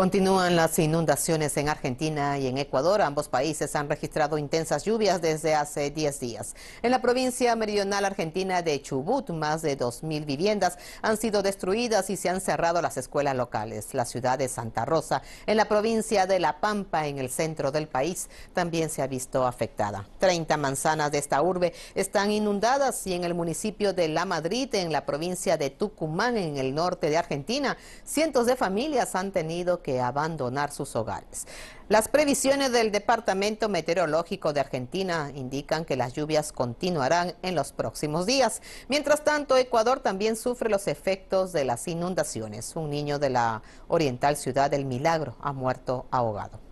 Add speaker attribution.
Speaker 1: Continúan las inundaciones en Argentina y en Ecuador. Ambos países han registrado intensas lluvias desde hace 10 días. En la provincia meridional argentina de Chubut, más de 2.000 viviendas han sido destruidas y se han cerrado las escuelas locales. La ciudad de Santa Rosa, en la provincia de La Pampa, en el centro del país, también se ha visto afectada. 30 manzanas de esta urbe están inundadas y en el municipio de La Madrid, en la provincia de Tucumán, en el norte de Argentina, cientos de familias han tenido que abandonar sus hogares. Las previsiones del Departamento Meteorológico de Argentina indican que las lluvias continuarán en los próximos días. Mientras tanto, Ecuador también sufre los efectos de las inundaciones. Un niño de la oriental ciudad del Milagro ha muerto ahogado.